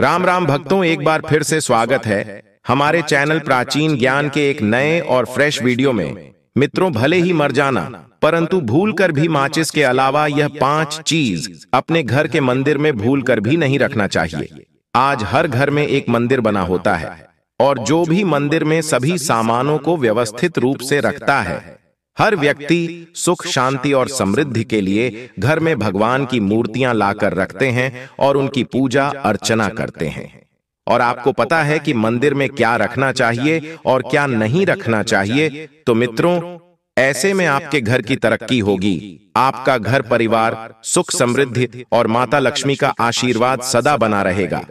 राम राम भक्तों एक बार फिर से स्वागत है हमारे चैनल प्राचीन ज्ञान के एक नए और फ्रेश वीडियो में मित्रों भले ही मर जाना परंतु भूल कर भी माचिस के अलावा यह पांच चीज अपने घर के मंदिर में भूल कर भी नहीं रखना चाहिए आज हर घर में एक मंदिर बना होता है और जो भी मंदिर में सभी सामानों को व्यवस्थित रूप से रखता है हर व्यक्ति सुख शांति और समृद्धि के लिए घर में भगवान की मूर्तियां लाकर रखते हैं और उनकी पूजा अर्चना करते हैं और आपको पता है कि मंदिर में क्या रखना चाहिए और क्या नहीं रखना चाहिए तो, तो मित्रों ऐसे में आपके घर की तरक्की होगी आपका घर परिवार सुख समृद्धि और माता लक्ष्मी का आशीर्वाद सदा बना रहेगा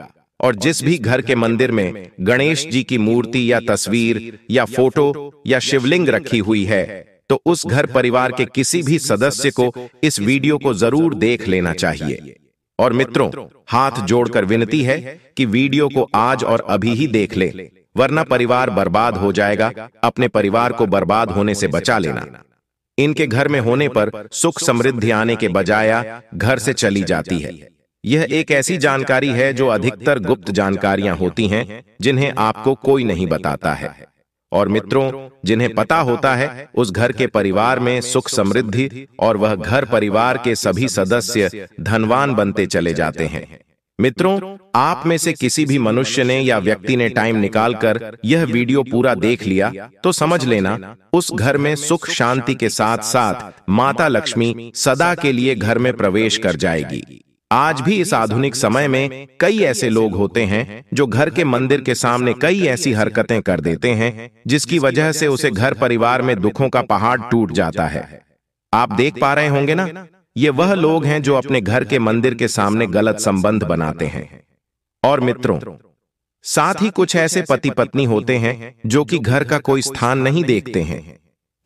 और जिस भी घर के मंदिर में गणेश जी की मूर्ति या तस्वीर या फोटो या शिवलिंग रखी हुई है तो उस घर परिवार के किसी भी सदस्य को इस वीडियो को जरूर देख लेना चाहिए और मित्रों हाथ जोड़कर विनती है कि वीडियो को आज और अभी ही देख लें वरना परिवार बर्बाद हो जाएगा अपने परिवार को बर्बाद होने से बचा लेना इनके घर में होने पर सुख समृद्धि आने के बजाय घर से चली जाती है यह एक ऐसी जानकारी है जो अधिकतर गुप्त जानकारियां होती हैं जिन्हें आपको कोई नहीं बताता है और मित्रों जिन्हें पता होता है उस घर के परिवार में सुख समृद्धि और वह घर परिवार के सभी सदस्य धनवान बनते चले जाते हैं मित्रों आप में से किसी भी मनुष्य ने या व्यक्ति ने टाइम निकालकर यह वीडियो पूरा देख लिया तो, तो समझ लेना उस घर में सुख शांति के साथ साथ माता लक्ष्मी सदा के लिए घर में प्रवेश कर जाएगी आज भी इस आधुनिक समय में कई ऐसे लोग होते हैं जो घर के मंदिर के सामने कई ऐसी हरकतें कर देते हैं जिसकी वजह से उसे घर परिवार में दुखों का पहाड़ टूट जाता है आप देख पा रहे होंगे ना ये वह लोग हैं जो अपने घर के मंदिर के सामने गलत संबंध बनाते हैं और मित्रों साथ ही कुछ ऐसे पति पत्नी होते हैं जो कि घर का कोई स्थान नहीं देखते हैं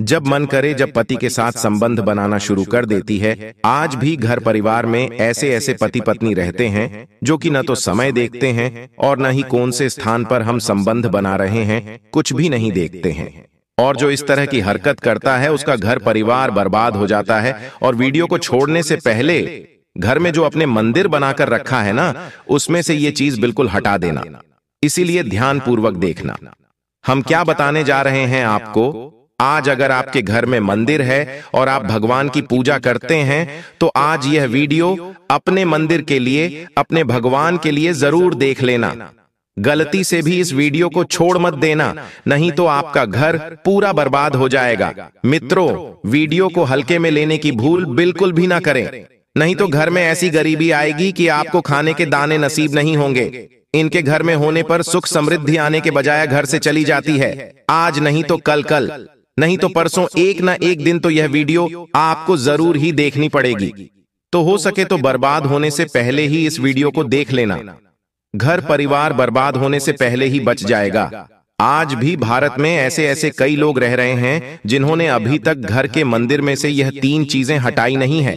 जब मन करे जब पति के साथ संबंध बनाना शुरू कर देती है आज भी घर परिवार में ऐसे ऐसे पति पत्नी रहते हैं जो कि न तो समय देखते हैं और न ही कौन से स्थान पर हम संबंध बना रहे हैं कुछ भी नहीं देखते हैं और जो इस तरह की हरकत करता है उसका घर परिवार बर्बाद हो जाता है और वीडियो को छोड़ने से पहले घर में जो अपने मंदिर बनाकर रखा है ना उसमें से ये चीज बिल्कुल हटा देना इसीलिए ध्यान पूर्वक देखना हम क्या बताने जा रहे हैं आपको आज अगर आपके घर में मंदिर है और आप भगवान की पूजा करते हैं तो आज यह वीडियो अपने मंदिर के लिए अपने भगवान के लिए जरूर देख लेना गलती से भी इस वीडियो को छोड़ मत देना नहीं तो आपका घर पूरा बर्बाद हो जाएगा मित्रों वीडियो को हल्के में लेने की भूल बिल्कुल भी ना करें नहीं तो घर में ऐसी गरीबी आएगी कि आपको खाने के दाने नसीब नहीं होंगे इनके घर में होने पर सुख समृद्धि आने के बजाय घर से चली जाती है आज नहीं तो कल कल नहीं तो परसों एक ना एक दिन तो यह वीडियो आपको जरूर ही देखनी पड़ेगी तो हो सके तो बर्बाद होने से पहले ही इस वीडियो को देख लेना घर परिवार बर्बाद होने से पहले ही बच जाएगा आज भी भारत में ऐसे ऐसे कई लोग रह रहे हैं जिन्होंने अभी तक घर के मंदिर में से यह तीन चीजें हटाई नहीं है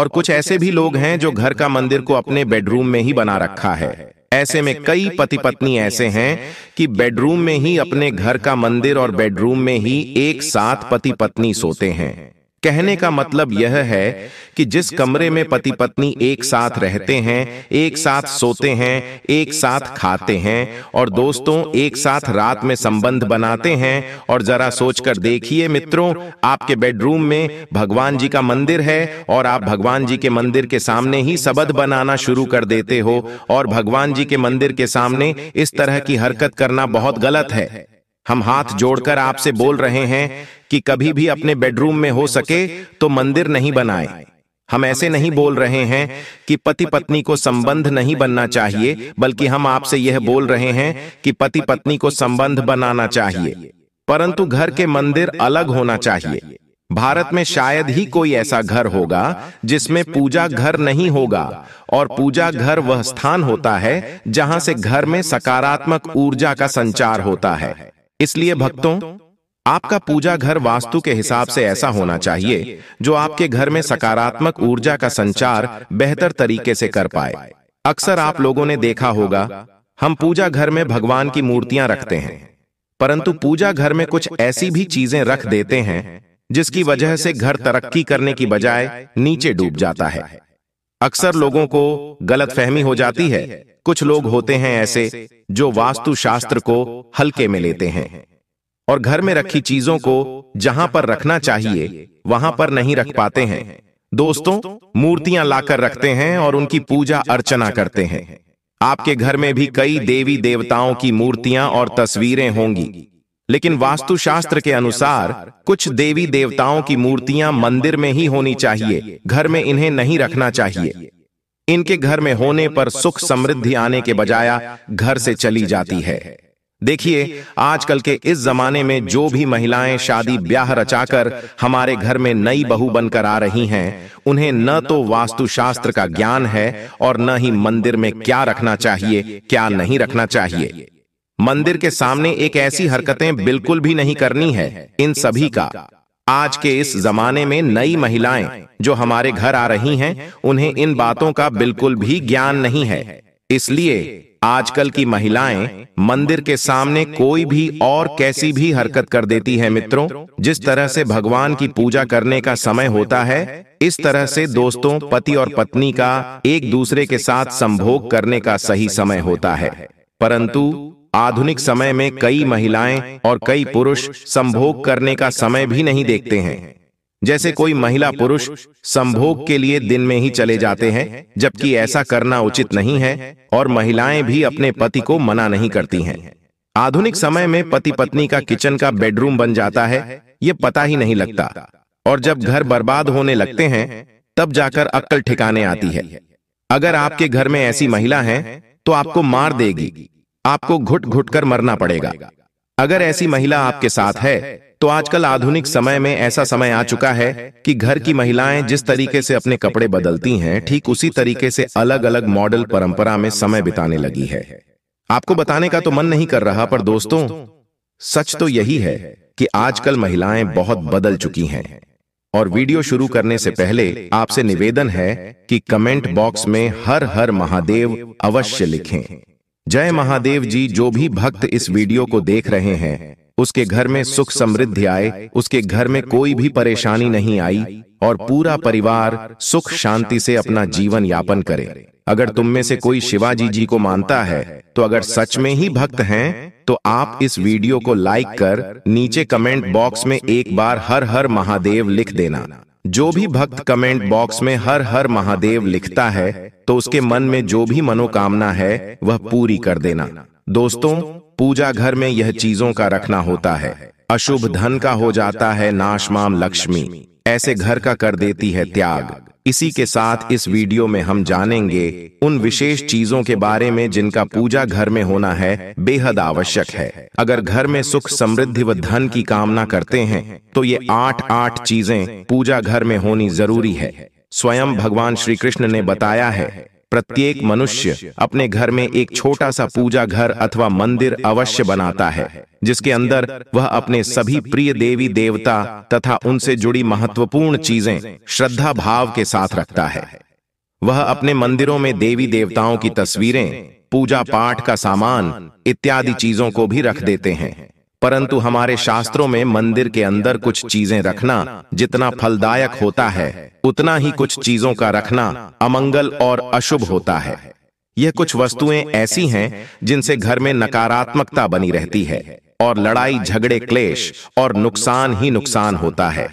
और कुछ ऐसे भी लोग हैं जो घर का मंदिर को अपने बेडरूम में ही बना रखा है ऐसे में कई पति पत्नी ऐसे हैं कि बेडरूम में ही अपने घर का मंदिर और बेडरूम में ही एक साथ पति पत्नी सोते हैं कहने का मतलब, मतलब यह है कि जिस कमरे में पति पत्नी एक साथ रहते हैं एक साथ सोते हैं एक साथ खाते हैं और दोस्तों एक साथ रात में संबंध बनाते हैं और जरा सोचकर देखिए मित्रों आपके बेडरूम में भगवान जी का मंदिर है और आप भगवान जी के मंदिर के सामने ही सबद बनाना शुरू कर देते हो और भगवान जी के मंदिर के सामने इस तरह की हरकत करना बहुत गलत है हम हाथ जोड़कर आपसे बोल रहे हैं कि कभी भी अपने बेडरूम में हो सके तो, तो मंदिर नहीं बनाए हम ऐसे नहीं बोल रहे हैं कि पति पत्नी को संबंध नहीं बनना चाहिए बल्कि हम आपसे यह बोल रहे हैं कि पति पत्नी को संबंध बनाना चाहिए परंतु घर के मंदिर अलग होना चाहिए भारत में शायद ही कोई ऐसा घर होगा जिसमें पूजा घर नहीं होगा और पूजा घर वह स्थान होता है जहां से घर में सकारात्मक ऊर्जा का संचार होता है इसलिए भक्तों आपका पूजा घर वास्तु के हिसाब से ऐसा होना चाहिए जो आपके घर में सकारात्मक ऊर्जा का संचार बेहतर तरीके से कर पाए अक्सर आप लोगों ने देखा होगा हम पूजा घर में भगवान की मूर्तियां रखते हैं परंतु पूजा घर में कुछ ऐसी भी चीजें रख देते हैं जिसकी वजह से घर तरक्की करने की बजाय नीचे डूब जाता है अक्सर लोगों को गलत फहमी हो जाती है कुछ लोग होते हैं ऐसे जो वास्तु शास्त्र को हल्के में लेते हैं और घर में रखी चीजों को जहां पर रखना चाहिए वहां पर नहीं रख पाते हैं दोस्तों मूर्तियां लाकर रखते हैं और उनकी पूजा अर्चना करते हैं आपके घर में भी कई देवी देवताओं की मूर्तियां और तस्वीरें होंगी लेकिन वास्तुशास्त्र के अनुसार कुछ देवी देवताओं की मूर्तियां मंदिर में ही होनी चाहिए घर में इन्हें नहीं रखना चाहिए इनके घर में होने पर सुख समृद्धि आने के बजाय घर से चली जाती है देखिए आजकल के इस जमाने में जो भी महिलाएं शादी ब्याह रचाकर हमारे घर में नई बहू बनकर आ रही हैं उन्हें न तो वास्तुशास्त्र का ज्ञान है और न ही मंदिर में क्या रखना चाहिए क्या नहीं रखना चाहिए मंदिर के सामने एक ऐसी हरकतें बिल्कुल भी नहीं करनी है इन सभी का आज के इस जमाने में नई महिलाएं जो हमारे घर आ रही हैं उन्हें इन बातों का बिल्कुल भी ज्ञान नहीं है इसलिए आजकल की महिलाएं मंदिर के सामने कोई भी और कैसी भी हरकत कर देती है मित्रों जिस तरह से भगवान की पूजा करने का समय होता है इस तरह से दोस्तों पति और पत्नी का एक दूसरे के साथ संभोग करने का सही समय होता है परंतु आधुनिक समय में कई महिलाएं और कई पुरुष संभोग करने का समय भी नहीं देखते हैं जैसे कोई महिला पुरुष संभोग के लिए दिन में ही चले जाते हैं जबकि ऐसा करना उचित नहीं है और महिलाएं भी अपने पति को मना नहीं करती हैं आधुनिक समय में पति पत्नी का किचन का बेडरूम बन जाता है ये पता ही नहीं लगता और जब घर बर्बाद होने लगते हैं तब जाकर अक्कल ठिकाने आती है अगर आपके घर में ऐसी महिला है तो आपको मार देगी आपको घुट घुट कर मरना पड़ेगा अगर ऐसी महिला आपके साथ है तो आजकल आधुनिक समय में ऐसा समय आ चुका है कि घर की महिलाएं जिस तरीके से अपने कपड़े बदलती हैं ठीक उसी तरीके से अलग अलग मॉडल परंपरा में समय बिताने लगी है आपको बताने का तो मन नहीं कर रहा पर दोस्तों सच तो यही है कि आजकल महिलाएं बहुत बदल चुकी हैं और वीडियो शुरू करने से पहले आपसे निवेदन है कि कमेंट बॉक्स में हर हर महादेव अवश्य लिखें जय महादेव जी जो भी भक्त इस वीडियो को देख रहे हैं उसके घर में सुख समृद्धि आए उसके घर में कोई भी परेशानी नहीं आई और पूरा परिवार सुख शांति से अपना जीवन यापन करे अगर तुम में से कोई शिवाजी जी को मानता है तो अगर सच में ही भक्त हैं तो आप इस वीडियो को लाइक कर नीचे कमेंट बॉक्स में एक बार हर हर महादेव लिख देना जो भी भक्त कमेंट बॉक्स में हर हर महादेव लिखता है तो उसके मन में जो भी मनोकामना है वह पूरी कर देना दोस्तों पूजा घर में यह चीजों का रखना होता है अशुभ धन का हो जाता है नाशमाम लक्ष्मी ऐसे घर का कर देती है त्याग इसी के साथ इस वीडियो में हम जानेंगे उन विशेष चीजों के बारे में जिनका पूजा घर में होना है बेहद आवश्यक है अगर घर में सुख समृद्धि व धन की कामना करते हैं तो ये आठ आठ चीजें पूजा घर में होनी जरूरी है स्वयं भगवान श्री कृष्ण ने बताया है प्रत्येक मनुष्य अपने घर में एक छोटा सा पूजा घर अथवा मंदिर अवश्य बनाता है जिसके अंदर वह अपने सभी प्रिय देवी देवता तथा उनसे जुड़ी महत्वपूर्ण चीजें श्रद्धा भाव के साथ रखता है वह अपने मंदिरों में देवी देवताओं की तस्वीरें पूजा पाठ का सामान इत्यादि चीजों को भी रख देते हैं परंतु हमारे शास्त्रों में मंदिर के अंदर कुछ चीजें रखना जितना फलदायक होता है उतना ही कुछ चीजों का रखना अमंगल और अशुभ होता है यह कुछ वस्तुएं ऐसी हैं जिनसे घर में नकारात्मकता बनी रहती है और लड़ाई झगड़े क्लेश और नुकसान ही नुकसान होता है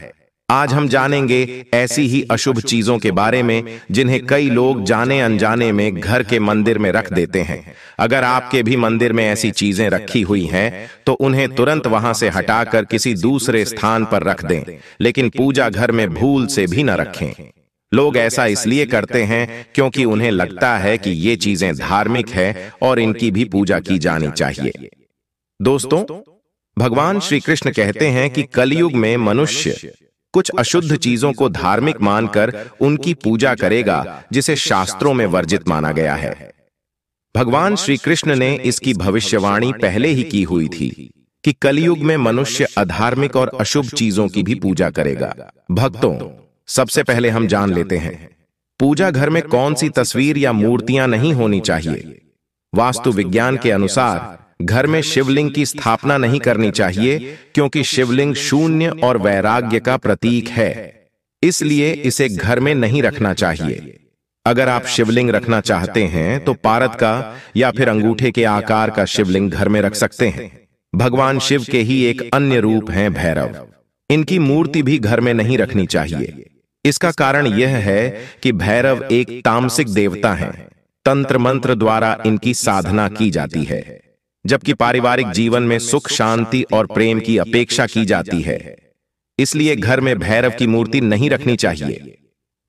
आज हम जानेंगे ऐसी ही अशुभ चीजों के बारे में जिन्हें कई लोग जाने अनजाने में घर के मंदिर में रख देते हैं अगर आपके भी मंदिर में ऐसी चीजें रखी हुई हैं तो उन्हें तुरंत वहां से हटाकर किसी दूसरे स्थान पर रख दें लेकिन पूजा घर में भूल से भी न रखें लोग ऐसा इसलिए करते हैं क्योंकि उन्हें लगता है कि ये चीजें धार्मिक है और इनकी भी पूजा की जानी चाहिए दोस्तों भगवान श्री कृष्ण कहते हैं कि कलयुग में मनुष्य कुछ अशुद्ध चीजों को धार्मिक मानकर उनकी पूजा करेगा जिसे शास्त्रों में वर्जित माना गया है भगवान श्री कृष्ण ने इसकी भविष्यवाणी पहले ही की हुई थी कि कलयुग में मनुष्य अधार्मिक और अशुभ चीजों की भी पूजा करेगा भक्तों सबसे पहले हम जान लेते हैं पूजा घर में कौन सी तस्वीर या मूर्तियां नहीं होनी चाहिए वास्तु विज्ञान के अनुसार घर में शिवलिंग की स्थापना नहीं करनी चाहिए क्योंकि शिवलिंग शून्य और वैराग्य का प्रतीक है इसलिए इसे घर में नहीं रखना चाहिए अगर आप शिवलिंग रखना चाहते हैं तो पारत का या फिर अंगूठे के आकार का शिवलिंग घर में रख सकते हैं भगवान शिव के ही एक अन्य रूप हैं भैरव इनकी मूर्ति भी घर में नहीं रखनी चाहिए इसका कारण यह है कि भैरव एक तामसिक देवता है तंत्र मंत्र द्वारा इनकी साधना की जाती है जबकि पारिवारिक जीवन में सुख शांति और प्रेम की अपेक्षा की जाती है इसलिए घर में भैरव की मूर्ति नहीं रखनी चाहिए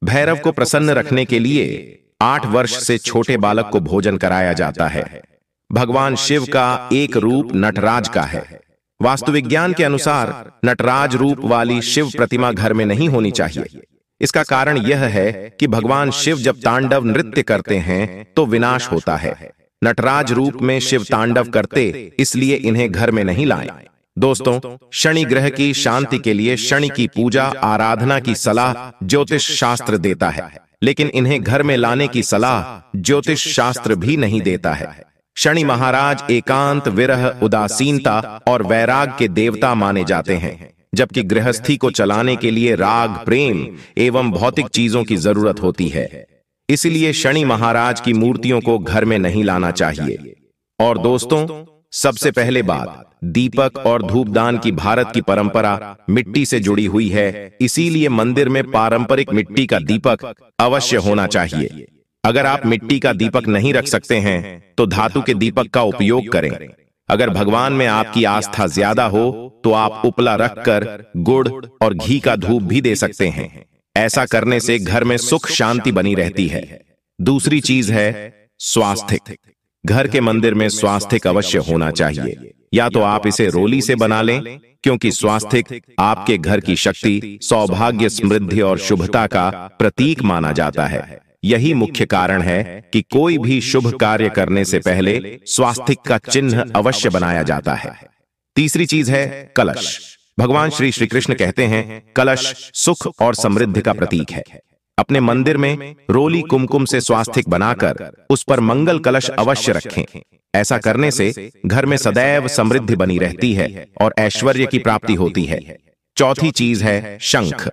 भैरव को प्रसन्न रखने के लिए आठ वर्ष से छोटे बालक को भोजन कराया जाता है भगवान शिव का एक रूप नटराज का है वास्तुविज्ञान के अनुसार नटराज रूप वाली शिव प्रतिमा घर में नहीं होनी चाहिए इसका कारण यह है कि भगवान शिव जब तांडव नृत्य करते हैं तो, तो विनाश होता है नटराज रूप में शिव तांडव करते इसलिए इन्हें घर में नहीं लाए दोस्तों शनि ग्रह की शांति के लिए शनि की पूजा आराधना की सलाह ज्योतिष शास्त्र देता है लेकिन इन्हें घर में लाने की सलाह ज्योतिष शास्त्र भी नहीं देता है शनि महाराज एकांत विरह उदासीनता और वैराग के देवता माने जाते हैं जबकि गृहस्थी को चलाने के लिए राग प्रेम एवं भौतिक चीजों की जरूरत होती है इसलिए शनि महाराज की मूर्तियों को घर में नहीं लाना चाहिए और दोस्तों सबसे पहले बात दीपक और धूपदान की भारत की परंपरा मिट्टी से जुड़ी हुई है इसीलिए मंदिर में पारंपरिक मिट्टी का दीपक अवश्य होना चाहिए अगर आप मिट्टी का दीपक नहीं रख सकते हैं तो धातु के दीपक का उपयोग करें अगर भगवान में आपकी आस्था ज्यादा हो तो आप उपला रखकर गुड़ और घी का धूप भी दे सकते हैं ऐसा करने से घर में सुख शांति बनी रहती है दूसरी चीज है स्वास्थ्य घर के मंदिर में स्वास्थ्य अवश्य होना चाहिए या तो, तो आप इसे रोली से बना लें क्योंकि स्वास्थ्य आपके घर की शक्ति सौभाग्य समृद्धि और शुभता का प्रतीक माना जाता है यही मुख्य कारण है कि कोई भी शुभ कार्य करने से पहले स्वास्थ्य का चिन्ह अवश्य बनाया जाता है तीसरी चीज है कलश भगवान श्री श्री कृष्ण कहते हैं कलश सुख और समृद्धि का प्रतीक है अपने मंदिर में रोली कुमकुम से स्वास्थ्य बनाकर उस पर मंगल कलश अवश्य रखें ऐसा करने से घर में सदैव समृद्धि बनी रहती है और ऐश्वर्य की प्राप्ति होती है चौथी चीज है शंख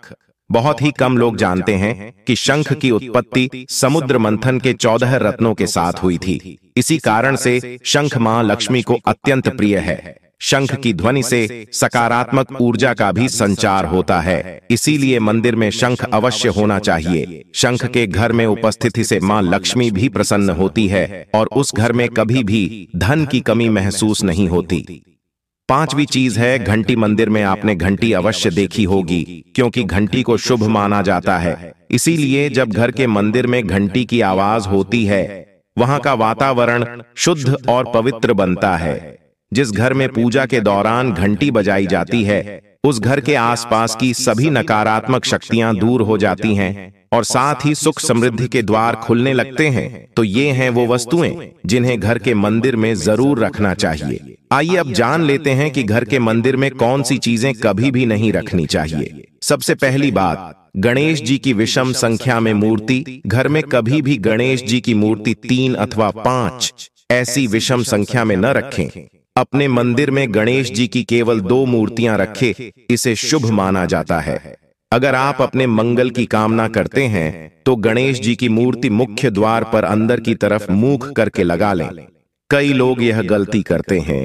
बहुत ही कम लोग जानते हैं कि शंख की उत्पत्ति समुद्र मंथन के चौदह रत्नों के साथ हुई थी इसी कारण से शंख मां लक्ष्मी को अत्यंत प्रिय है शंख की ध्वनि से सकारात्मक ऊर्जा का भी संचार होता है इसीलिए मंदिर में शंख अवश्य होना चाहिए शंख के घर में उपस्थिति से मां लक्ष्मी भी प्रसन्न होती है और उस घर में कभी भी धन की कमी महसूस नहीं होती पांचवी चीज है घंटी मंदिर में आपने घंटी अवश्य देखी होगी क्योंकि घंटी को शुभ माना जाता है इसीलिए जब घर के मंदिर में घंटी की आवाज होती है वहां का वातावरण शुद्ध और पवित्र बनता है जिस घर में पूजा के दौरान घंटी बजाई जाती है उस घर के आसपास की सभी नकारात्मक शक्तियां दूर हो जाती हैं और साथ ही सुख समृद्धि के द्वार खुलने लगते हैं तो ये हैं वो वस्तुएं जिन्हें घर के मंदिर में जरूर रखना चाहिए आइए अब जान लेते हैं कि घर के मंदिर में कौन सी चीजें कभी भी नहीं रखनी चाहिए सबसे पहली बात गणेश जी की विषम संख्या में मूर्ति घर में कभी भी गणेश जी की मूर्ति तीन अथवा पांच ऐसी विषम संख्या में न रखें अपने मंदिर में गणेश जी की केवल दो मूर्तियां रखे इसे शुभ माना जाता है अगर आप अपने मंगल की कामना करते हैं तो गणेश जी की मूर्ति मुख्य द्वार पर अंदर की तरफ मुख करके लगा लें कई लोग यह गलती करते हैं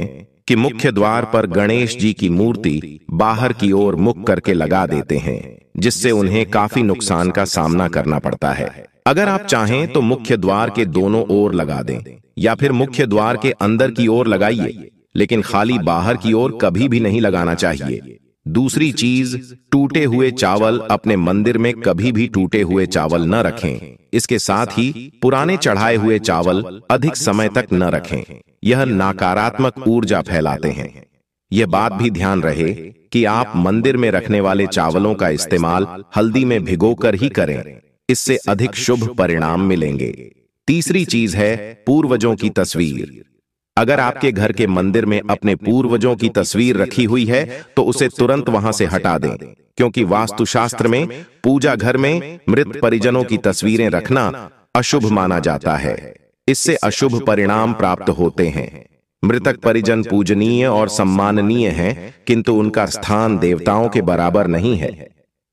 कि मुख्य द्वार पर गणेश जी की मूर्ति बाहर की ओर मुख करके लगा देते हैं जिससे उन्हें काफी नुकसान का सामना करना पड़ता है अगर आप चाहें तो मुख्य द्वार के दोनों ओर लगा दें या फिर मुख्य द्वार के अंदर की ओर लगाइए लेकिन खाली बाहर की ओर कभी भी नहीं लगाना चाहिए दूसरी चीज टूटे हुए चावल अपने मंदिर में कभी भी टूटे हुए चावल न रखें इसके साथ ही पुराने चढ़ाए हुए चावल अधिक समय तक न रखें यह नकारात्मक ऊर्जा फैलाते हैं यह बात भी ध्यान रहे कि आप मंदिर में रखने वाले चावलों का इस्तेमाल हल्दी में भिगोकर ही करें इससे अधिक शुभ परिणाम मिलेंगे तीसरी चीज है पूर्वजों की तस्वीर अगर आपके घर के मंदिर में अपने पूर्वजों की तस्वीर रखी हुई है तो, तो उसे तुरंत वहां से हटा दें क्योंकि वास्तुशास्त्र में पूजा घर में मृत परिजनों की तस्वीरें रखना अशुभ माना जाता है इससे अशुभ परिणाम प्राप्त होते हैं मृतक परिजन पूजनीय और सम्माननीय हैं किंतु उनका स्थान देवताओं के बराबर नहीं है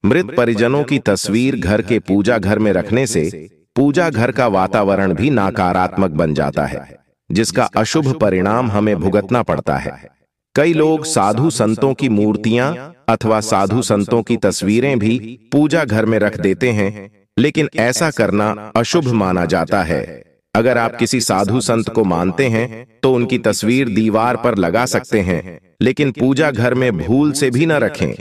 मृत परिजनों की तस्वीर घर के पूजा घर में रखने से पूजा घर का वातावरण भी नकारात्मक बन जाता है जिसका अशुभ परिणाम हमें भुगतना पड़ता है कई लोग साधु संतों की मूर्तियां अथवा साधु संतों की तस्वीरें भी पूजा घर में रख देते हैं लेकिन ऐसा करना अशुभ माना जाता है अगर आप किसी साधु संत को मानते हैं तो, तो उनकी तस्वीर दीवार पर लगा सकते हैं लेकिन पूजा घर में भूल से भी न रखें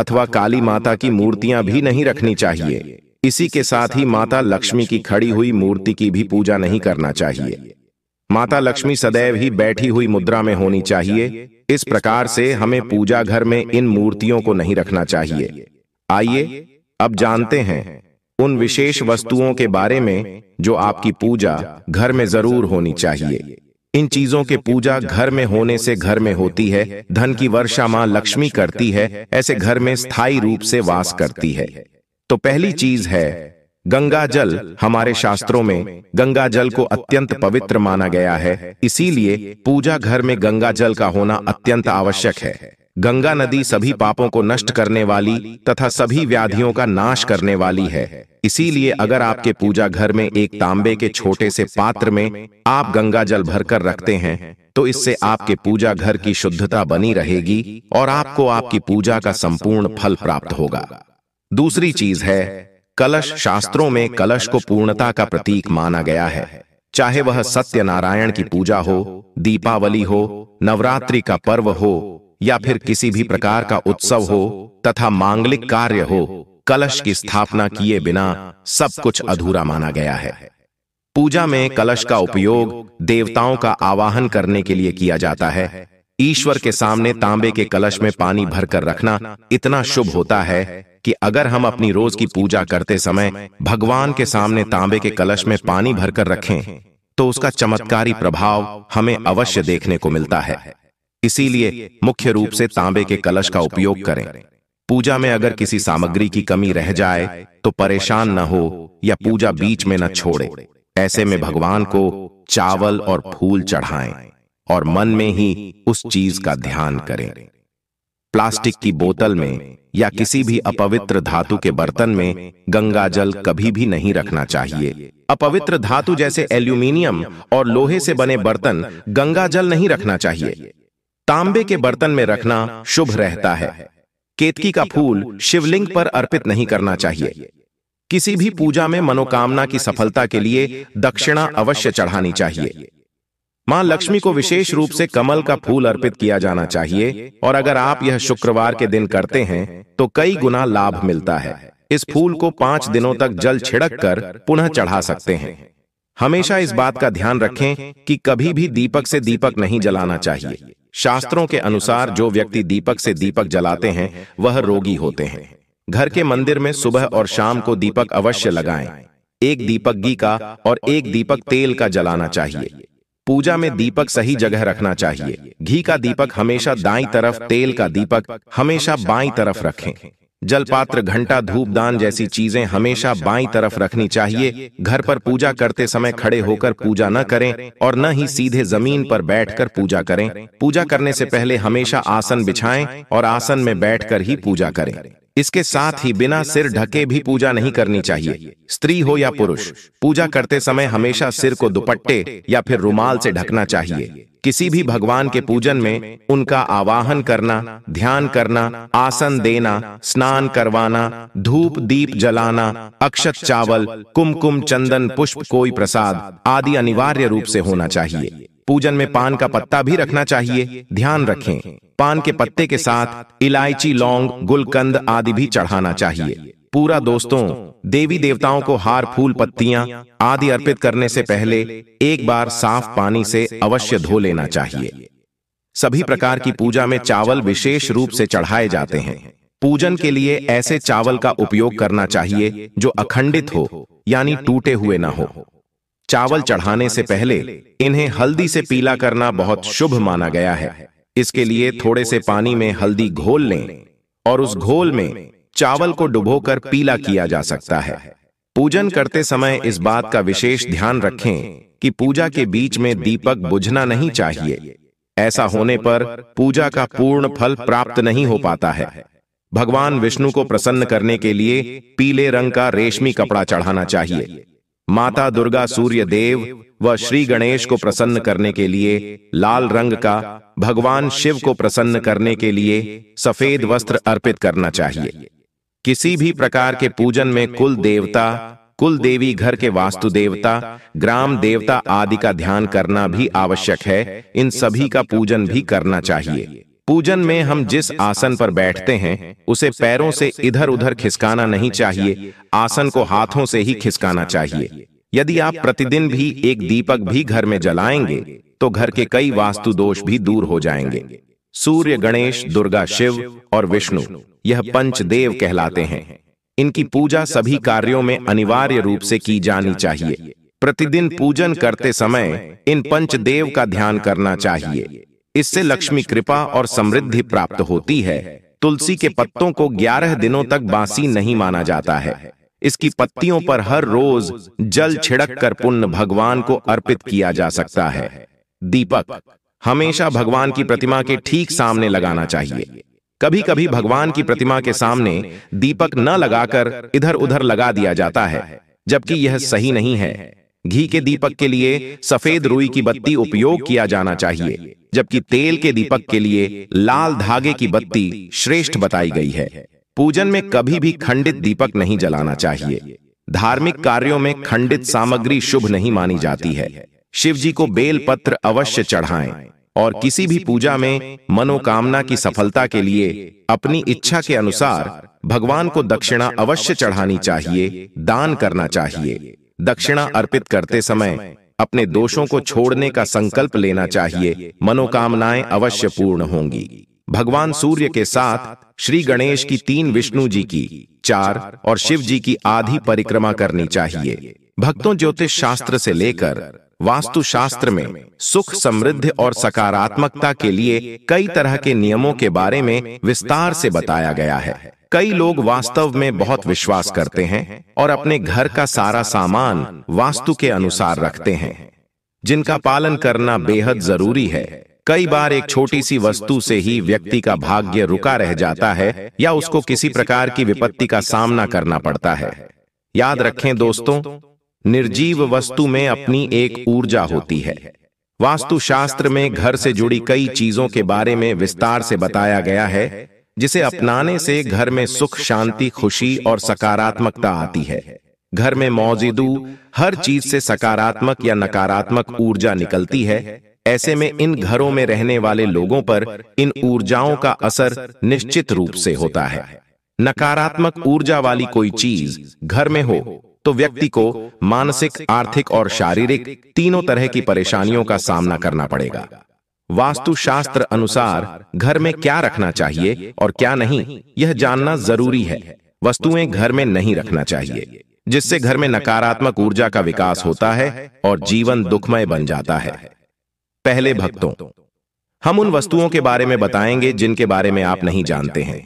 अथवा काली माता की मूर्तियां भी नहीं रखनी चाहिए इसी के साथ ही माता लक्ष्मी की खड़ी हुई मूर्ति की भी पूजा नहीं करना चाहिए माता लक्ष्मी सदैव ही बैठी हुई मुद्रा में होनी चाहिए इस प्रकार से हमें पूजा घर में इन मूर्तियों को नहीं रखना चाहिए आइए अब जानते हैं उन विशेष वस्तुओं के बारे में जो आपकी पूजा घर में जरूर होनी चाहिए इन चीजों के पूजा घर में होने से घर में होती है धन की वर्षा मां लक्ष्मी करती है ऐसे घर में स्थायी रूप से वास करती है तो पहली चीज है गंगा जल हमारे शास्त्रों में गंगा जल को अत्यंत पवित्र माना गया है इसीलिए पूजा घर में गंगा जल का होना अत्यंत आवश्यक है गंगा नदी सभी पापों को नष्ट करने वाली तथा सभी व्याधियों का नाश करने वाली है इसीलिए अगर आपके पूजा घर में एक तांबे के छोटे से पात्र में आप गंगा जल भरकर रखते हैं तो, तो इससे आपके पूजा घर की शुद्धता बनी रहेगी और आपको आपकी पूजा का संपूर्ण फल प्राप्त होगा दूसरी चीज है कलश शास्त्रों में कलश को पूर्णता का प्रतीक माना गया है चाहे वह सत्यनारायण की पूजा हो दीपावली हो नवरात्रि का पर्व हो या फिर किसी भी प्रकार का उत्सव हो तथा मांगलिक कार्य हो कलश की स्थापना किए बिना सब कुछ अधूरा माना गया है पूजा में कलश का उपयोग देवताओं का आवाहन करने के लिए किया जाता है ईश्वर के सामने तांबे के कलश में पानी भरकर रखना इतना शुभ होता है कि अगर हम अपनी रोज की पूजा करते समय भगवान के सामने तांबे के कलश में पानी भरकर रखें तो उसका चमत्कारी प्रभाव हमें अवश्य देखने को मिलता है इसीलिए मुख्य रूप से तांबे के कलश का उपयोग करें पूजा में अगर किसी सामग्री की कमी रह जाए तो परेशान न हो या पूजा बीच में न छोड़े ऐसे में भगवान को चावल और फूल चढ़ाएं। और मन में ही उस चीज का ध्यान करें प्लास्टिक की बोतल में या किसी भी अपवित्र धातु के बर्तन में गंगा जल कभी भी नहीं रखना चाहिए अपवित्र धातु जैसे एल्यूमिनियम और लोहे से बने बर्तन गंगा जल नहीं रखना चाहिए तांबे के बर्तन में रखना शुभ रहता है केतकी का फूल शिवलिंग पर अर्पित नहीं करना चाहिए किसी भी पूजा में मनोकामना की सफलता के लिए दक्षिणा अवश्य चढ़ानी चाहिए मां लक्ष्मी को विशेष रूप से कमल का फूल अर्पित किया जाना चाहिए और अगर आप यह शुक्रवार के दिन करते हैं तो कई गुना लाभ मिलता है इस फूल को पांच दिनों तक जल छिड़क कर पुनः चढ़ा सकते हैं हमेशा इस बात का ध्यान रखें कि कभी भी दीपक से दीपक नहीं जलाना चाहिए शास्त्रों के अनुसार जो व्यक्ति दीपक से दीपक जलाते हैं वह रोगी होते हैं घर के मंदिर में सुबह और शाम को दीपक अवश्य लगाएं। एक दीपक घी का और एक दीपक तेल का जलाना चाहिए पूजा में दीपक सही जगह रखना चाहिए घी का दीपक हमेशा दाई तरफ तेल का दीपक हमेशा बाई तरफ रखें जलपात्र घंटा धूपदान जैसी चीजें हमेशा बाई तरफ रखनी चाहिए घर पर पूजा करते समय खड़े होकर पूजा न करें और न ही सीधे जमीन पर बैठकर पूजा करें पूजा करने से पहले हमेशा आसन बिछाएं और आसन में बैठकर ही पूजा करें इसके साथ ही बिना सिर ढके भी पूजा नहीं करनी चाहिए स्त्री हो या पुरुष पूजा करते समय हमेशा सिर को दुपट्टे या फिर रुमाल से ढकना चाहिए किसी भी भगवान के पूजन में उनका आवाहन करना ध्यान करना आसन देना स्नान करवाना धूप दीप जलाना अक्षत चावल कुमकुम चंदन पुष्प कोई प्रसाद आदि अनिवार्य रूप से होना चाहिए पूजन में पान का पत्ता भी रखना चाहिए ध्यान रखें पान के पत्ते के साथ इलायची लौंग गुलकंद आदि भी चढ़ाना चाहिए पूरा दोस्तों देवी देवताओं को हार फूल पत्तियां आदि अर्पित करने से पहले एक बार साफ पानी से अवश्य धो लेना चाहिए सभी प्रकार की पूजा में चावल विशेष रूप से चढ़ाए जाते हैं पूजन के लिए ऐसे चावल का उपयोग करना चाहिए जो अखंडित हो यानी टूटे हुए ना हो चावल चढ़ाने से पहले इन्हें हल्दी से पीला करना बहुत शुभ माना गया है इसके लिए थोड़े से पानी में हल्दी घोल लें और उस घोल में चावल को डुबोकर पीला किया जा सकता है पूजन करते समय इस बात का विशेष ध्यान रखें कि पूजा के बीच में दीपक बुझना नहीं चाहिए ऐसा होने पर पूजा का पूर्ण फल प्राप्त नहीं हो पाता है भगवान विष्णु को प्रसन्न करने के लिए पीले रंग का रेशमी कपड़ा चढ़ाना चाहिए माता दुर्गा सूर्य देव व श्री गणेश को प्रसन्न करने के लिए लाल रंग का भगवान शिव को प्रसन्न करने के लिए सफेद वस्त्र अर्पित करना चाहिए किसी भी प्रकार के पूजन में कुल देवता कुल देवी घर के वास्तु देवता ग्राम देवता आदि का ध्यान करना भी आवश्यक है इन सभी का पूजन भी करना चाहिए पूजन में हम जिस आसन पर बैठते हैं उसे पैरों से इधर उधर खिसकाना नहीं चाहिए आसन को हाथों से ही खिसकाना चाहिए यदि आप प्रतिदिन भी एक दीपक भी घर में जलाएंगे तो घर के कई वास्तु दोष भी दूर हो जाएंगे सूर्य गणेश दुर्गा शिव और विष्णु यह पंचदेव कहलाते हैं इनकी पूजा सभी कार्यों में अनिवार्य रूप से की जानी चाहिए प्रतिदिन पूजन करते समय इन पंचदेव का ध्यान करना चाहिए इससे लक्ष्मी कृपा और समृद्धि प्राप्त होती है तुलसी के पत्तों को 11 दिनों तक बासी नहीं माना जाता है इसकी पत्तियों पर हर रोज जल छिड़क कर पुण्य भगवान को अर्पित किया जा सकता है दीपक हमेशा भगवान की प्रतिमा के ठीक सामने लगाना चाहिए कभी कभी भगवान की प्रतिमा के सामने दीपक न लगाकर इधर उधर लगा दिया जाता है जबकि यह सही नहीं है घी के दीपक के लिए सफेद रुई की बत्ती उपयोग किया जाना चाहिए जबकि तेल के दीपक के लिए लाल धागे की बत्ती श्रेष्ठ बताई गई है पूजन में कभी भी खंडित दीपक नहीं जलाना चाहिए धार्मिक कार्यों में खंडित सामग्री शुभ नहीं मानी जाती है शिव जी को बेल पत्र अवश्य चढ़ाएं और किसी भी पूजा में मनोकामना की सफलता के लिए अपनी इच्छा के अनुसार भगवान को दक्षिणा अवश्य चढ़ानी चाहिए दान करना चाहिए दक्षिणा अर्पित करते समय अपने दोषों को छोड़ने का संकल्प लेना चाहिए मनोकामनाएं अवश्य पूर्ण होंगी भगवान सूर्य के साथ श्री गणेश की तीन विष्णु जी की चार और शिव जी की आधी परिक्रमा करनी चाहिए भक्तों ज्योतिष शास्त्र से लेकर वास्तु शास्त्र में सुख समृद्ध और सकारात्मकता के लिए कई तरह के नियमों के बारे में विस्तार से बताया गया है कई लोग वास्तव में बहुत विश्वास करते हैं और अपने घर का सारा सामान वास्तु के अनुसार रखते हैं जिनका पालन करना बेहद जरूरी है कई बार एक छोटी सी वस्तु से ही व्यक्ति का भाग्य रुका रह जाता है या उसको किसी प्रकार की विपत्ति का सामना करना पड़ता है याद रखें दोस्तों निर्जीव वस्तु में अपनी एक ऊर्जा होती है वास्तुशास्त्र में घर से जुड़ी कई चीजों के बारे में विस्तार से बताया गया है जिसे अपनाने से घर में सुख शांति खुशी और सकारात्मकता आती है घर में मौजूदू हर चीज से सकारात्मक या नकारात्मक ऊर्जा निकलती है ऐसे में इन घरों में रहने वाले लोगों पर इन ऊर्जाओं का असर निश्चित रूप से होता है नकारात्मक ऊर्जा वाली कोई चीज घर में हो तो, तो व्यक्ति को मानसिक आर्थिक और शारीरिक तीनों तरह की परेशानियों का सामना करना पड़ेगा वास्तुशास्त्र अनुसार घर में क्या रखना चाहिए और क्या नहीं यह जानना जरूरी है वस्तुएं घर में नहीं रखना चाहिए जिससे घर में नकारात्मक ऊर्जा का विकास होता है और जीवन दुखमय बन जाता है पहले भक्तों हम उन वस्तुओं के बारे में बताएंगे जिनके बारे में आप नहीं जानते हैं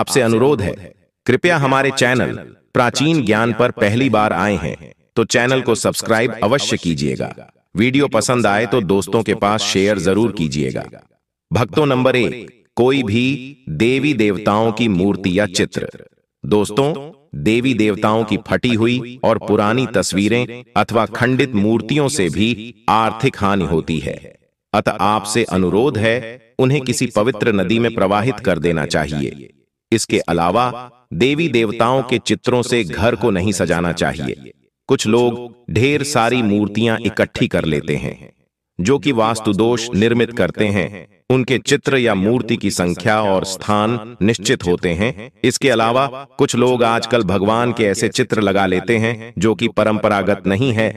आपसे अनुरोध है कृपया हमारे चैनल प्राचीन ज्ञान पर पहली बार आए हैं तो चैनल को सब्सक्राइब अवश्य कीजिएगा वीडियो पसंद आए तो दोस्तों के पास शेयर जरूर कीजिएगा भक्तों नंबर एक कोई भी देवी देवताओं की मूर्ति या चित्र दोस्तों देवी देवताओं की फटी हुई और पुरानी तस्वीरें अथवा खंडित मूर्तियों से भी आर्थिक हानि होती है अतः आपसे अनुरोध है उन्हें किसी पवित्र नदी में प्रवाहित कर देना चाहिए इसके अलावा देवी देवताओं के चित्रों से घर को नहीं सजाना चाहिए कुछ लोग ढेर सारी मूर्तियां इकट्ठी कर लेते हैं जो कि वास्तु दोष निर्मित करते हैं उनके चित्र या मूर्ति की संख्या और स्थान निश्चित होते हैं इसके अलावा कुछ लोग आजकल भगवान के ऐसे चित्र लगा लेते हैं जो कि परंपरागत नहीं है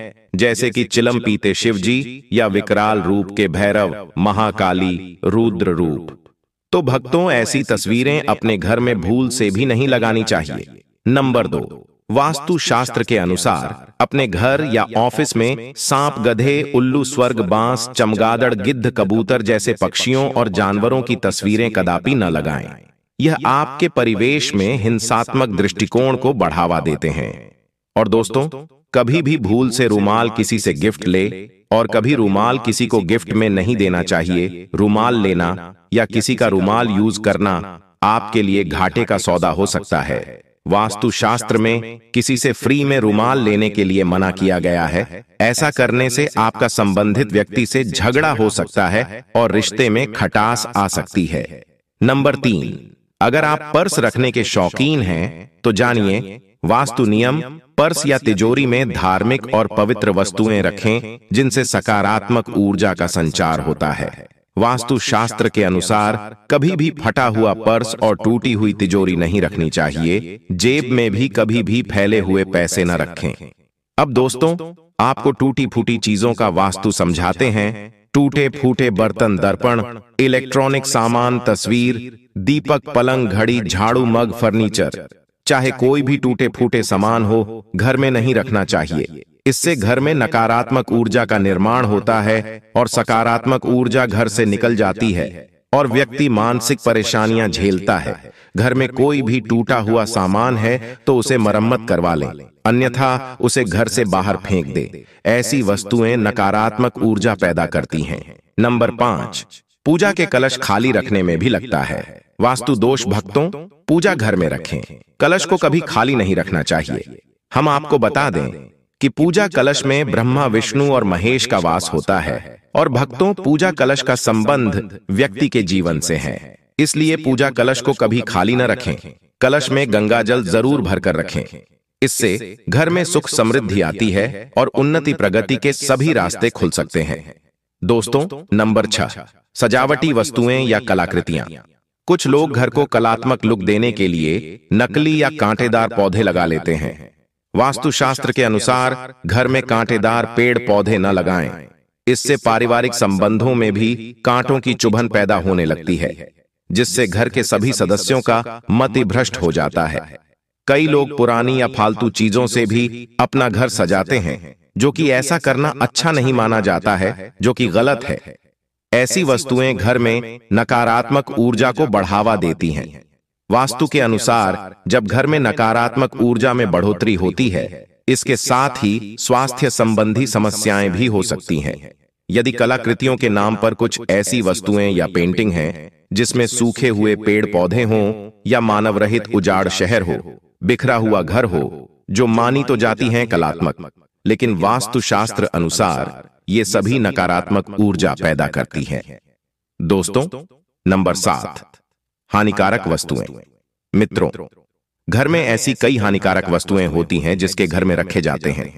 जैसे कि चिलम पीते शिव जी या विकराल रूप के भैरव महाकाली रुद्र रूप तो भक्तों ऐसी तस्वीरें अपने घर में भूल से भी नहीं लगानी चाहिए नंबर दो वास्तु शास्त्र के अनुसार अपने घर या ऑफिस में सांप गधे उल्लू स्वर्ग बांस चमगादड़ गिद्ध कबूतर जैसे पक्षियों और जानवरों की तस्वीरें कदापि न लगाएं। यह आपके परिवेश में हिंसात्मक दृष्टिकोण को बढ़ावा देते हैं और दोस्तों कभी भी भूल से रूमाल किसी से गिफ्ट ले और कभी रूमाल किसी को गिफ्ट में नहीं देना चाहिए रूमाल लेना या किसी का रूमाल यूज करना आपके लिए घाटे का सौदा हो सकता है वास्तुशास्त्र में किसी से फ्री में रुमाल लेने के लिए मना किया गया है ऐसा करने से आपका संबंधित व्यक्ति से झगड़ा हो सकता है और रिश्ते में खटास आ सकती है नंबर तीन अगर आप पर्स रखने के शौकीन हैं तो जानिए वास्तु नियम पर्स या तिजोरी में धार्मिक और पवित्र वस्तुएं रखें जिनसे सकारात्मक ऊर्जा का संचार होता है वास्तु शास्त्र के अनुसार कभी भी फटा हुआ पर्स और टूटी हुई तिजोरी नहीं रखनी चाहिए जेब में भी कभी भी फैले हुए पैसे न रखें अब दोस्तों आपको टूटी फूटी चीजों का वास्तु समझाते हैं टूटे फूटे बर्तन दर्पण इलेक्ट्रॉनिक सामान तस्वीर दीपक पलंग घड़ी झाड़ू मग फर्नीचर चाहे कोई भी टूटे फूटे सामान हो घर में नहीं रखना चाहिए इससे घर में नकारात्मक ऊर्जा का निर्माण होता है और सकारात्मक ऊर्जा घर से निकल जाती है और व्यक्ति मानसिक परेशानियां झेलता है घर में कोई भी टूटा हुआ सामान है तो उसे मरम्मत करवा लें अन्यथा उसे घर से बाहर फेंक दे ऐसी वस्तुएं नकारात्मक ऊर्जा पैदा करती हैं नंबर पांच पूजा के कलश खाली रखने में भी लगता है वास्तु दोष भक्तों पूजा घर में रखें कलश को कभी खाली नहीं रखना चाहिए हम आपको बता दें कि पूजा कलश में ब्रह्मा विष्णु और महेश का वास होता है और भक्तों पूजा कलश का संबंध व्यक्ति के जीवन से है इसलिए पूजा कलश को कभी खाली न रखें कलश में गंगा जल जरूर भरकर रखें इससे घर में सुख समृद्धि आती है और उन्नति प्रगति के सभी रास्ते खुल सकते हैं दोस्तों नंबर छह सजावटी वस्तुएं या कलाकृतियां कुछ लोग घर को कलात्मक लुक देने के लिए नकली या कांटेदार पौधे लगा लेते हैं वास्तुशास्त्र के अनुसार घर में कांटेदार पेड़ पौधे न लगाएं। इससे पारिवारिक संबंधों में भी कांटों की चुभन पैदा होने लगती है जिससे घर के सभी सदस्यों का मति भ्रष्ट हो जाता है कई लोग पुरानी या फालतू चीजों से भी अपना घर सजाते हैं जो कि ऐसा करना अच्छा नहीं माना जाता है जो कि गलत है ऐसी वस्तुएं घर में नकारात्मक ऊर्जा को बढ़ावा देती हैं वास्तु के अनुसार जब घर में नकारात्मक ऊर्जा में बढ़ोतरी होती है इसके साथ ही स्वास्थ्य संबंधी समस्याएं भी हो सकती हैं यदि कलाकृतियों के नाम पर कुछ ऐसी वस्तुएं या पेंटिंग हैं जिसमें सूखे हुए पेड़ पौधे हों या मानव रहित उजाड़ शहर हो बिखरा हुआ घर हो जो मानी तो जाती हैं कलात्मक लेकिन वास्तुशास्त्र अनुसार ये सभी नकारात्मक ऊर्जा पैदा करती है दोस्तों नंबर सात हानिकारक वस्तुएं मित्रों घर में ऐसी कई हानिकारक वस्तुएं होती हैं जिसके घर में रखे जाते हैं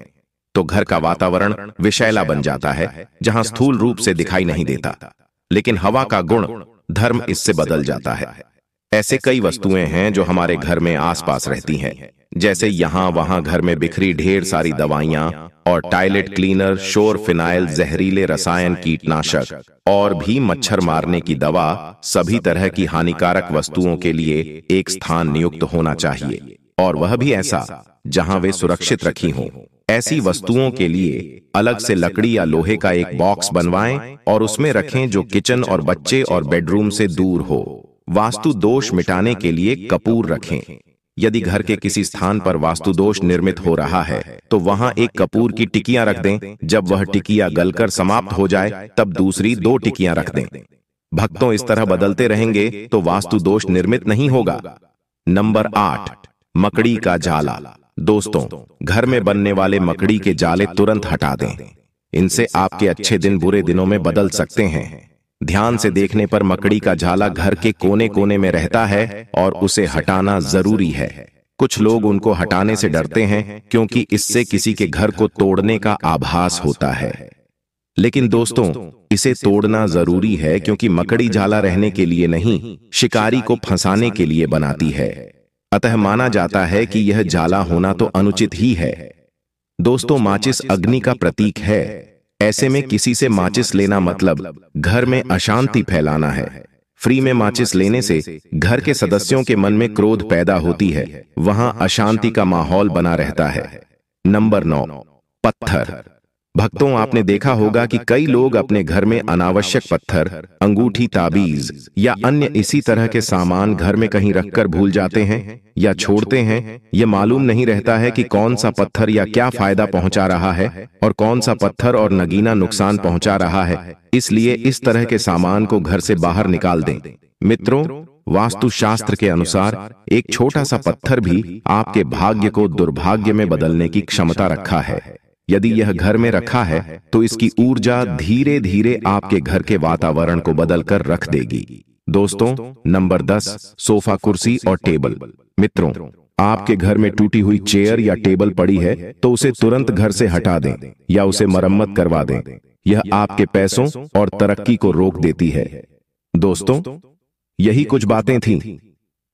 तो घर का वातावरण विषैला बन जाता है जहां स्थूल रूप से दिखाई नहीं देता लेकिन हवा का गुण धर्म इससे बदल जाता है ऐसे कई वस्तुएं हैं जो हमारे घर में आसपास रहती हैं जैसे यहाँ वहाँ घर में बिखरी ढेर सारी दवाइयाँ और टॉयलेट क्लीनर शोर फिनाइल जहरीले रसायन कीटनाशक और भी मच्छर मारने की दवा सभी तरह की हानिकारक वस्तुओं के लिए एक स्थान नियुक्त होना चाहिए और वह भी ऐसा जहाँ वे सुरक्षित रखी हों ऐसी वस्तुओं के लिए अलग से लकड़ी या लोहे का एक बॉक्स बनवाएं और उसमें रखें जो किचन और बच्चे और बेडरूम से दूर हो वास्तु दोष मिटाने के लिए कपूर रखें यदि घर के किसी स्थान पर वास्तु दोष निर्मित हो रहा है तो वहाँ एक कपूर की टिकिया रख दें जब वह टिकिया गलकर समाप्त हो जाए तब दूसरी दो टिकिया रख दें भक्तों इस तरह बदलते रहेंगे तो वास्तु दोष निर्मित नहीं होगा नंबर आठ मकड़ी का जाला दोस्तों घर में बनने वाले मकड़ी के जाले तुरंत हटा दें इनसे आपके अच्छे दिन बुरे दिनों में बदल सकते हैं ध्यान से देखने पर मकड़ी का झाला घर के कोने कोने में रहता है और उसे हटाना जरूरी है कुछ लोग उनको हटाने से डरते हैं क्योंकि इससे किसी के घर को तोड़ने का आभास होता है लेकिन दोस्तों इसे तोड़ना जरूरी है क्योंकि मकड़ी झाला रहने के लिए नहीं शिकारी को फंसाने के लिए बनाती है अतः माना जाता है कि यह जाला होना तो अनुचित ही है दोस्तों माचिस अग्नि का प्रतीक है ऐसे में किसी से माचिस लेना मतलब घर में अशांति फैलाना है फ्री में माचिस लेने से घर के सदस्यों के मन में क्रोध पैदा होती है वहां अशांति का माहौल बना रहता है नंबर नौ पत्थर भक्तों आपने देखा होगा कि कई लोग अपने घर में अनावश्यक पत्थर अंगूठी ताबीज या अन्य इसी तरह के सामान घर में कहीं रखकर भूल जाते हैं या छोड़ते हैं ये मालूम नहीं रहता है कि कौन सा पत्थर या क्या फायदा पहुंचा रहा है और कौन सा पत्थर और नगीना नुकसान पहुंचा रहा है इसलिए इस तरह के सामान को घर से बाहर निकाल दें मित्रों वास्तुशास्त्र के अनुसार एक छोटा सा पत्थर भी आपके भाग्य को दुर्भाग्य में बदलने की क्षमता रखा है यदि यह घर में रखा है तो, तो इसकी ऊर्जा धीरे धीरे आपके घर के वातावरण को बदलकर रख देगी दोस्तों नंबर दस सोफा कुर्सी और टेबल मित्रों आपके घर में टूटी हुई चेयर या टेबल पड़ी है तो उसे तो तुरंत घर से हटा दें या उसे मरम्मत करवा दें यह आपके पैसों और तरक्की को रोक देती है दोस्तों यही कुछ बातें थीं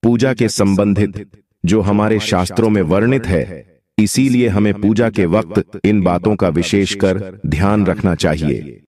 पूजा के संबंधित जो हमारे शास्त्रों में वर्णित है इसीलिए हमें पूजा के वक्त इन बातों का विशेष कर ध्यान रखना चाहिए